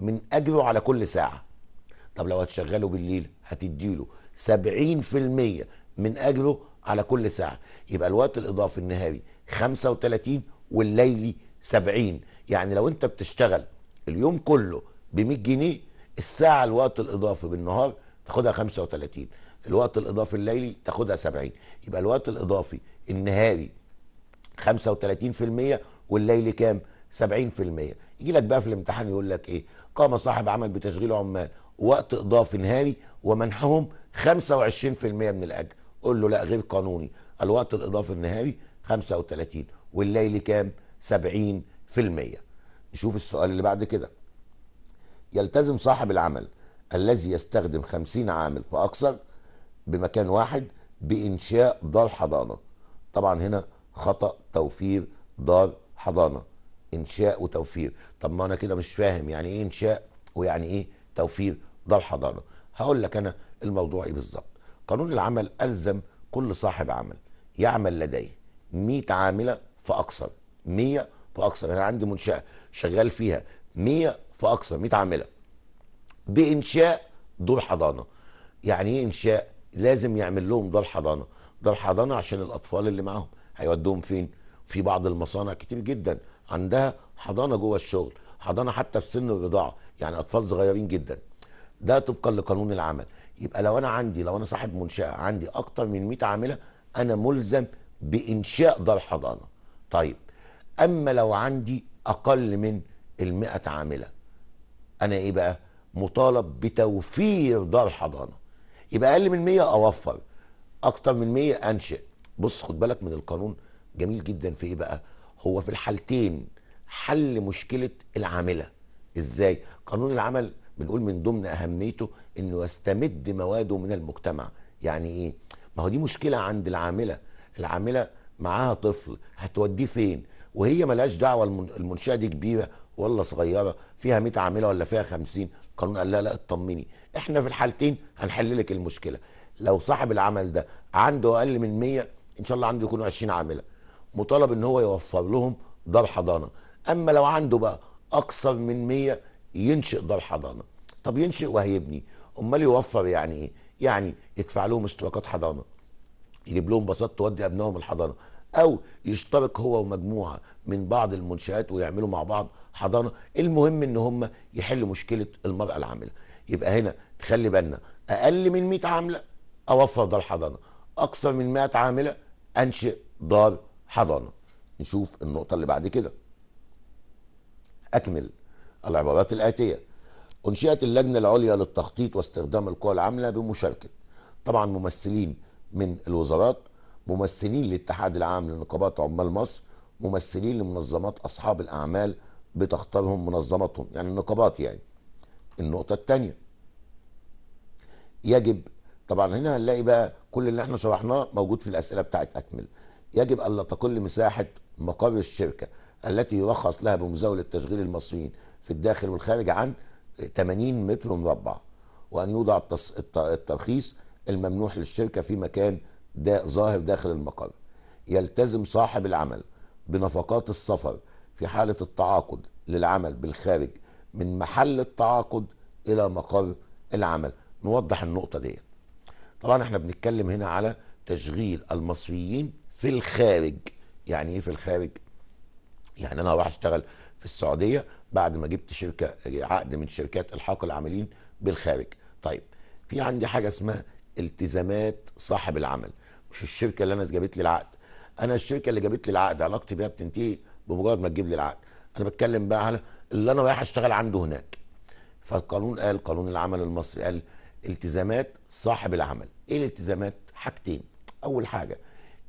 من اجره على كل ساعه طب لو هتشغله بالليل هتديله 70% من اجره على كل ساعه يبقى الوقت الاضافي النهاري 35 والليلي 70 يعني لو انت بتشتغل اليوم كله ب 100 جنيه الساعه الوقت الاضافي بالنهار تاخدها 35 الوقت الاضافي الليلي تاخدها 70 يبقى الوقت الاضافي النهاري 35% والليلي كام 70% يجي لك بقى في الامتحان يقول لك ايه قام صاحب عمل بتشغيل عمال وقت اضافي نهاري ومنحهم 25% من الاجر قول له لا غير قانوني الوقت الاضافي النهاري 35 والليلي كام 70% نشوف السؤال اللي بعد كده يلتزم صاحب العمل الذي يستخدم 50 عامل فاكثر بمكان واحد بانشاء دار حضانه طبعا هنا خطا توفير دار حضانه انشاء وتوفير طب ما انا كده مش فاهم يعني ايه انشاء ويعني ايه توفير دار حضانه هقول لك انا الموضوع ايه بالظبط قانون العمل الزم كل صاحب عمل يعمل لديه 100 عامله فاكثر 100 فاكثر انا عندي منشاه شغال فيها 100 فاكثر 100 عامله بانشاء دور حضانه يعني ايه انشاء لازم يعمل لهم دار حضانه دار حضانه عشان الاطفال اللي معاهم هيودوهم فين في بعض المصانع كتير جدا عندها حضانه جوه الشغل حضانه حتى في سن الرضاعه يعني اطفال صغيرين جدا ده طبقا لقانون العمل يبقى لو انا عندي لو انا صاحب منشاه عندي اكتر من 100 عامله انا ملزم بانشاء دار حضانه طيب اما لو عندي اقل من ال 100 عامله انا ايه بقى مطالب بتوفير دار حضانه يبقى اقل من 100 اوفر اكتر من 100 انشئ بص خد بالك من القانون جميل جدا في ايه بقى هو في الحالتين حل مشكله العامله ازاي قانون العمل بنقول من ضمن اهميته انه يستمد مواده من المجتمع يعني ايه ما هو دي مشكله عند العامله العامله معاها طفل هتوديه فين وهي ملهاش دعوه المنشاه دي كبيره ولا صغيره فيها 100 عامله ولا فيها 50 قانون قال لها لا اطمني احنا في الحالتين هنحل لك المشكله لو صاحب العمل ده عنده اقل من 100 ان شاء الله عنده يكونوا 20 عامله مطالب ان هو يوفر لهم دار حضانه اما لو عنده بقى اكثر من 100 ينشئ دار حضانه طب ينشئ وهيبني امال يوفر يعني ايه يعني يدفع لهم اشتراكات حضانه يجيب لهم باصات تودي ابنائهم الحضانه او يشترك هو ومجموعه من بعض المنشات ويعملوا مع بعض حضانه المهم ان هم يحلوا مشكله المراه العامله يبقى هنا نخلي بالنا اقل من 100 عامله اوفر دار حضانه اكثر من 100 عامله انشئ دار حضانه نشوف النقطه اللي بعد كده اكمل العبارات الاتيه انشئت اللجنه العليا للتخطيط واستخدام القوى العامله بمشاركه طبعا ممثلين من الوزارات ممثلين للاتحاد العام لنقابات عمال مصر ممثلين لمنظمات اصحاب الاعمال بتختارهم منظماتهم يعني النقابات يعني النقطة الثانية يجب طبعا هنا هنلاقي بقى كل اللي احنا شرحناه موجود في الأسئلة بتاعت أكمل يجب ألا تقل مساحة مقر الشركة التي يرخص لها بمزاولة تشغيل المصريين في الداخل والخارج عن 80 متر مربع وأن يوضع الترخيص الممنوح للشركة في مكان دا ظاهر داخل المقر يلتزم صاحب العمل بنفقات السفر في حالة التعاقد للعمل بالخارج من محل التعاقد الى مقر العمل نوضح النقطه ديت طبعا احنا بنتكلم هنا على تشغيل المصريين في الخارج يعني ايه في الخارج يعني انا هروح اشتغل في السعوديه بعد ما جبت شركه عقد من شركات الحاق العاملين بالخارج طيب في عندي حاجه اسمها التزامات صاحب العمل مش الشركه اللي انا جابت لي العقد انا الشركه اللي جابت لي العقد علاقتي بيها بتنتهي بمجرد ما تجيب لي العقد انا بتكلم بقى على اللي انا رايح اشتغل عنده هناك فالقانون قال قانون العمل المصري قال التزامات صاحب العمل ايه الالتزامات حاجتين اول حاجه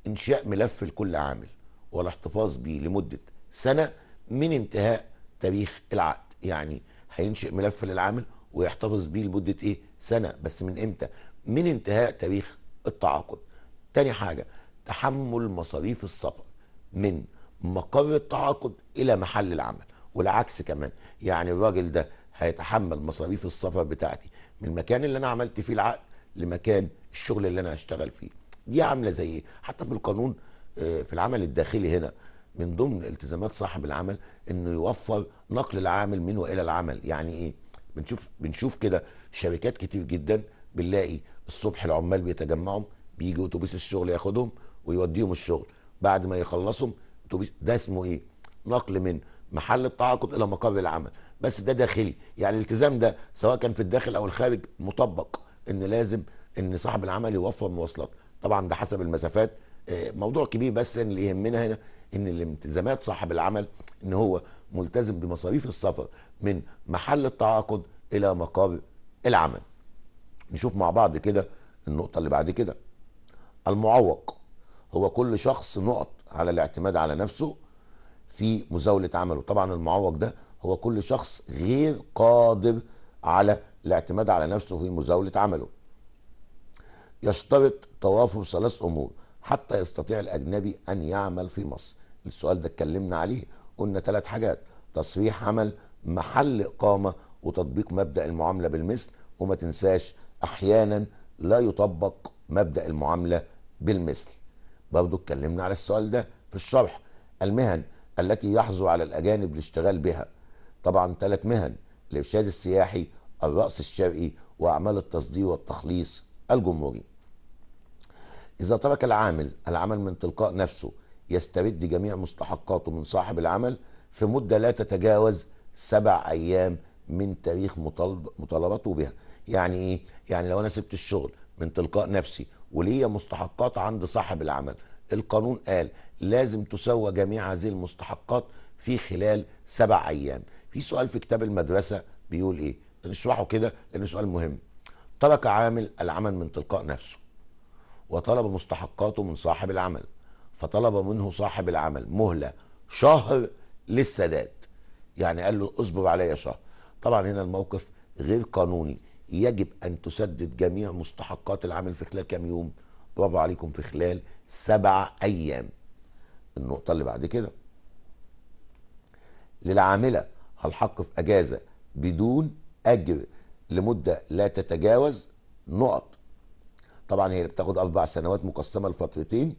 انشاء ملف لكل عامل والاحتفاظ به لمده سنه من انتهاء تاريخ العقد يعني هينشئ ملف للعامل ويحتفظ به لمده ايه سنه بس من امتى من انتهاء تاريخ التعاقد تاني حاجه تحمل مصاريف السفر من مقر التعاقد الى محل العمل والعكس كمان يعني الراجل ده هيتحمل مصاريف السفر بتاعتي من المكان اللي انا عملت فيه العقد لمكان الشغل اللي انا هشتغل فيه دي عامله زي ايه حتى في القانون آه، في العمل الداخلي هنا من ضمن التزامات صاحب العمل انه يوفر نقل العامل من والى العمل يعني ايه بنشوف بنشوف كده شركات كتير جدا بنلاقي الصبح العمال بيتجمعوا بيجي اتوبيس الشغل ياخدهم ويوديهم الشغل بعد ما يخلصهم اتوبيس ده اسمه ايه نقل من محل التعاقد الى مقابل العمل بس ده داخلي يعني الالتزام ده سواء كان في الداخل او الخارج مطبق ان لازم ان صاحب العمل يوفر مواصلات طبعا ده حسب المسافات آه، موضوع كبير بس اللي يهمنا هنا ان الالتزامات صاحب العمل ان هو ملتزم بمصاريف السفر من محل التعاقد الى مقر العمل نشوف مع بعض كده النقطه اللي بعد كده المعوق هو كل شخص نقط على الاعتماد على نفسه في مزاوله عمله طبعا المعوق ده هو كل شخص غير قادر على الاعتماد على نفسه في مزاوله عمله يشترط توافر ثلاث امور حتى يستطيع الاجنبي ان يعمل في مصر السؤال ده اتكلمنا عليه قلنا ثلاث حاجات تصريح عمل محل اقامه وتطبيق مبدا المعامله بالمثل وما تنساش احيانا لا يطبق مبدا المعامله بالمثل برضه اتكلمنا على السؤال ده في الشرح المهن التي يحظو على الأجانب الاشتغال بها طبعا ثلاث مهن الإرشاد السياحي الرأس الشرقي وأعمال التصدير والتخليص الجمهوري إذا ترك العامل العمل من تلقاء نفسه يسترد جميع مستحقاته من صاحب العمل في مدة لا تتجاوز سبع أيام من تاريخ مطالب مطالبته بها يعني إيه؟ يعني لو أنا سبت الشغل من تلقاء نفسي وليا مستحقات عند صاحب العمل القانون قال لازم تسوى جميع هذه المستحقات في خلال سبع ايام في سؤال في كتاب المدرسه بيقول ايه نشرحه كده لانه سؤال مهم ترك عامل العمل من تلقاء نفسه وطلب مستحقاته من صاحب العمل فطلب منه صاحب العمل مهله شهر للسداد يعني قال له اصبر عليا شهر طبعا هنا الموقف غير قانوني يجب ان تسدد جميع مستحقات العامل في خلال كام يوم برافو عليكم في خلال سبع ايام النقطه اللي بعد كده للعامله حق في اجازه بدون اجر لمده لا تتجاوز نقط طبعا هي بتاخد اربع سنوات مقسمه لفترتين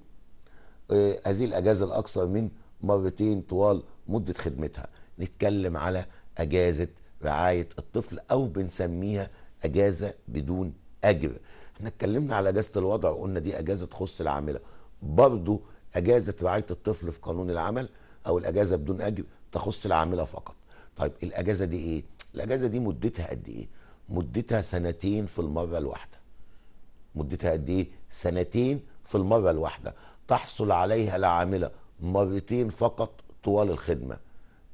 آه هذه الاجازه الاكثر من مرتين طوال مده خدمتها نتكلم على اجازه رعايه الطفل او بنسميها اجازه بدون اجر احنا اتكلمنا على اجازه الوضع وقلنا دي اجازه تخص العامله برضه اجازه رعايه الطفل في قانون العمل او الاجازه بدون اجر تخص العامله فقط طيب الاجازه دي ايه الاجازه دي مدتها قد ايه مدتها سنتين في المره الواحده مدتها قد ايه سنتين في المره الواحده تحصل عليها العامله مرتين فقط طوال الخدمه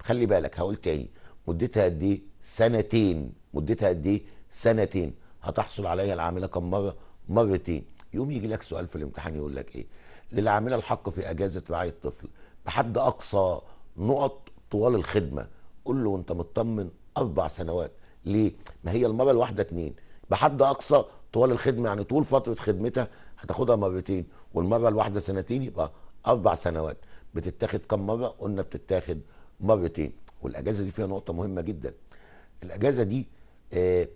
خلي بالك هقول تاني مدتها قد ايه سنتين مدتها قد ايه سنتين هتحصل عليها العامله كم مره مرتين يقوم يجي لك سؤال في الامتحان يقول لك ايه للعامله الحق في اجازه رعايه الطفل بحد اقصى نقط طوال الخدمه قول له وانت مطمن اربع سنوات ليه؟ ما هي المره الواحده اتنين بحد اقصى طوال الخدمه يعني طول فتره خدمتها هتاخدها مرتين والمره الواحده سنتين يبقى اربع سنوات بتتاخد كم مره؟ قلنا بتتاخد مرتين والاجازه دي فيها نقطه مهمه جدا الاجازه دي آه،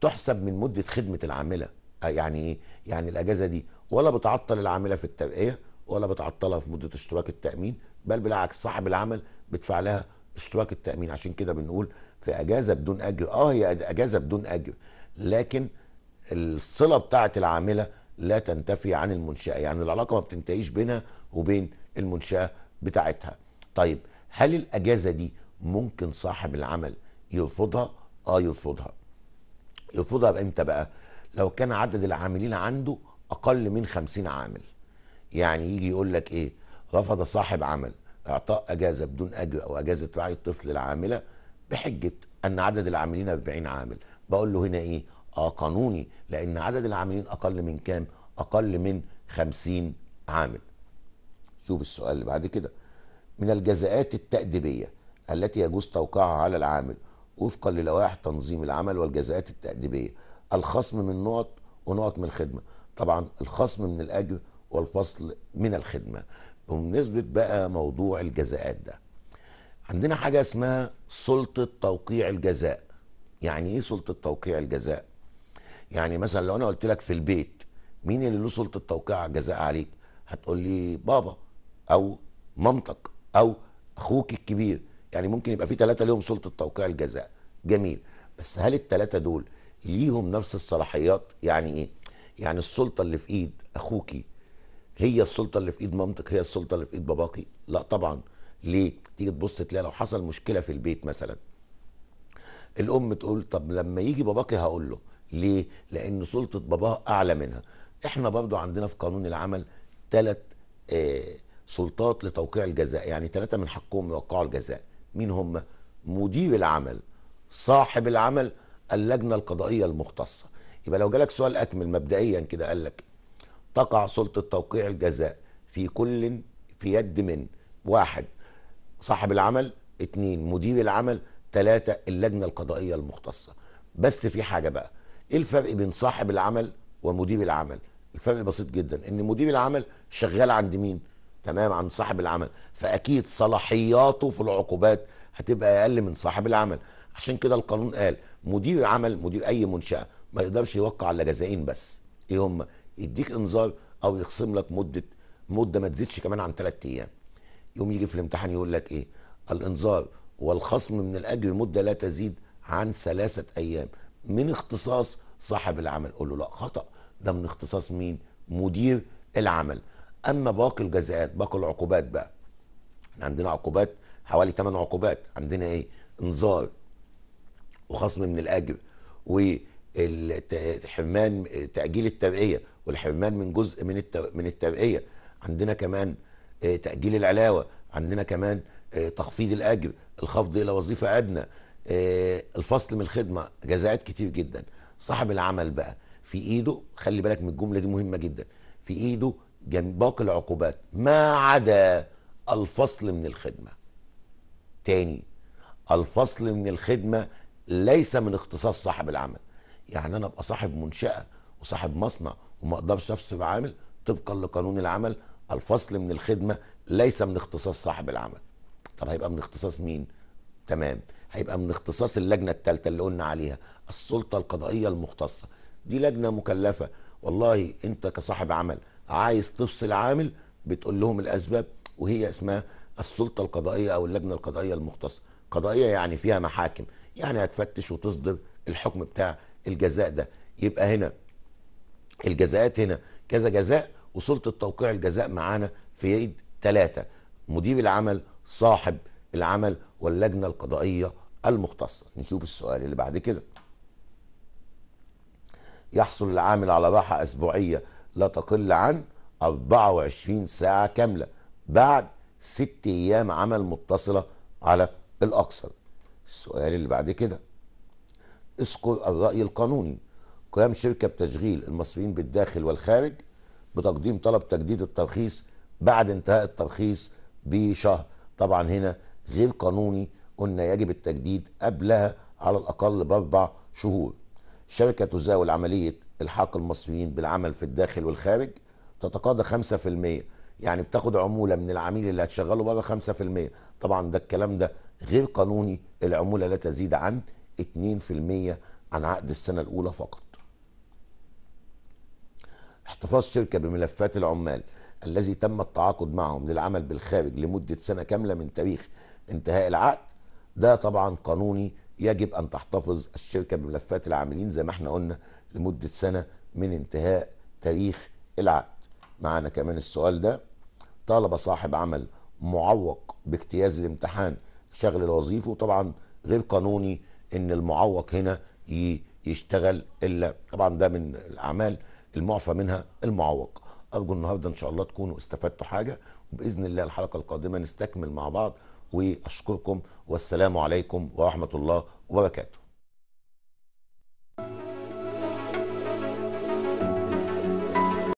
تحسب من مده خدمه العامله آه، يعني ايه؟ يعني الاجازه دي ولا بتعطل العامله في الترقيه ولا بتعطلها في مده اشتراك التامين بل بالعكس صاحب العمل بيدفع لها اشتراك التامين عشان كده بنقول في اجازه بدون اجر اه هي اجازه بدون اجر لكن الصله بتاعه العامله لا تنتفي عن المنشاه يعني العلاقه ما بتنتهيش بينها وبين المنشاه بتاعتها طيب هل الاجازه دي ممكن صاحب العمل يرفضها اه يرفضها يرفضها امتى بقى لو كان عدد العاملين عنده اقل من 50 عامل يعني يجي يقول لك ايه رفض صاحب عمل اعطاء اجازه بدون اجر او اجازه رعايه الطفل للعامله بحجه ان عدد العاملين 40 عامل بقول له هنا ايه اه قانوني لان عدد العاملين اقل من كام اقل من 50 عامل شوف السؤال اللي بعد كده من الجزاءات التأديبية التي يجوز توقيعها على العامل وفقا للوائح تنظيم العمل والجزاءات التأديبية الخصم من نقط ونقط من الخدمة طبعا الخصم من الاجر والفصل من الخدمه بمناسبه بقى موضوع الجزاءات ده عندنا حاجه اسمها سلطه توقيع الجزاء يعني ايه سلطه توقيع الجزاء يعني مثلا لو انا قلت لك في البيت مين اللي له سلطه توقيع الجزاء عليك هتقول لي بابا او مامتك او اخوك الكبير يعني ممكن يبقى في ثلاثه ليهم سلطه توقيع الجزاء جميل بس هل الثلاثه دول ليهم نفس الصلاحيات يعني ايه يعني السلطه اللي في ايد اخوكي هي السلطه اللي في ايد مامتك هي السلطه اللي في ايد باباكي لا طبعا ليه تيجي تبص تلاقي لو حصل مشكله في البيت مثلا الام تقول طب لما يجي باباكي هقول له ليه لان سلطه باباه اعلى منها احنا برضو عندنا في قانون العمل ثلاث آه سلطات لتوقيع الجزاء يعني ثلاثه من حقهم يوقعوا الجزاء مين هم مدير العمل صاحب العمل اللجنه القضائيه المختصه يبقى لو جالك سؤال اكمل مبدئيا كده قال لك تقع سلطه توقيع الجزاء في كل في يد من واحد صاحب العمل اتنين مدير العمل تلاتة اللجنة القضائية المختصة بس في حاجة بقى ايه الفرق بين صاحب العمل ومدير العمل الفرق بسيط جدا ان مدير العمل شغال عند مين تمام عند صاحب العمل فاكيد صلاحياته في العقوبات هتبقى اقل من صاحب العمل عشان كده القانون قال مدير عمل مدير اي منشاه ما يقدرش يوقع الا جزائين بس ايه هم يديك انذار او يخصم لك مده مده ما تزيدش كمان عن ثلاث ايام يوم يجي في الامتحان يقول لك ايه الانذار والخصم من الاجر مده لا تزيد عن ثلاثه ايام من اختصاص صاحب العمل قول له لا خطا ده من اختصاص مين مدير العمل اما باقي الجزاءات باقي العقوبات بقى عندنا عقوبات حوالي 8 عقوبات عندنا ايه انذار وخصم من الاجر و الحرمان تاجيل التبعيه والحرمان من جزء من من التبعيه عندنا كمان آه، تاجيل العلاوه عندنا كمان آه، تخفيض الاجر الخفض الى وظيفه ادنى آه، الفصل من الخدمه جزاءات كتير جدا صاحب العمل بقى في ايده خلي بالك من الجمله دي مهمه جدا في ايده جنب باقي العقوبات ما عدا الفصل من الخدمه تاني الفصل من الخدمه ليس من اختصاص صاحب العمل يعني انا ابقى صاحب منشاه وصاحب مصنع وما اقدرش افصل عامل طبقا لقانون العمل الفصل من الخدمه ليس من اختصاص صاحب العمل طب هيبقى من اختصاص مين تمام هيبقى من اختصاص اللجنه الثالثه اللي قلنا عليها السلطه القضائيه المختصه دي لجنه مكلفه والله انت كصاحب عمل عايز تفصل عامل بتقول لهم الاسباب وهي اسمها السلطه القضائيه او اللجنه القضائيه المختصه قضائيه يعني فيها محاكم يعني هتفتش وتصدر الحكم بتاع الجزاء ده يبقى هنا الجزاءات هنا كذا جزاء وسلطه توقيع الجزاء معانا في يد ثلاثه مدير العمل صاحب العمل واللجنه القضائيه المختصه نشوف السؤال اللي بعد كده يحصل العامل على راحه اسبوعيه لا تقل عن 24 ساعه كامله بعد ست ايام عمل متصله على الاكثر السؤال اللي بعد كده اسقل الرأي القانوني قيام شركة بتشغيل المصريين بالداخل والخارج بتقديم طلب تجديد الترخيص بعد انتهاء الترخيص بشهر طبعا هنا غير قانوني قلنا يجب التجديد قبلها على الأقل بأربع شهور شركة تزاول عملية إلحاق المصريين بالعمل في الداخل والخارج تتقاضى 5% يعني بتاخد عمولة من العميل اللي هتشغله بره 5% طبعا ده الكلام ده غير قانوني العمولة لا تزيد عن 2% عن عقد السنة الأولى فقط احتفاظ شركة بملفات العمال الذي تم التعاقد معهم للعمل بالخارج لمدة سنة كاملة من تاريخ انتهاء العقد ده طبعا قانوني يجب أن تحتفظ الشركة بملفات العاملين زي ما احنا قلنا لمدة سنة من انتهاء تاريخ العقد معانا كمان السؤال ده طالب صاحب عمل معوق باجتياز الامتحان شغل الوظيفة وطبعا غير قانوني ان المعوق هنا يشتغل الا طبعا ده من الاعمال المعفى منها المعوق ارجو النهارده ان شاء الله تكونوا استفدتوا حاجه وباذن الله الحلقه القادمه نستكمل مع بعض واشكركم والسلام عليكم ورحمه الله وبركاته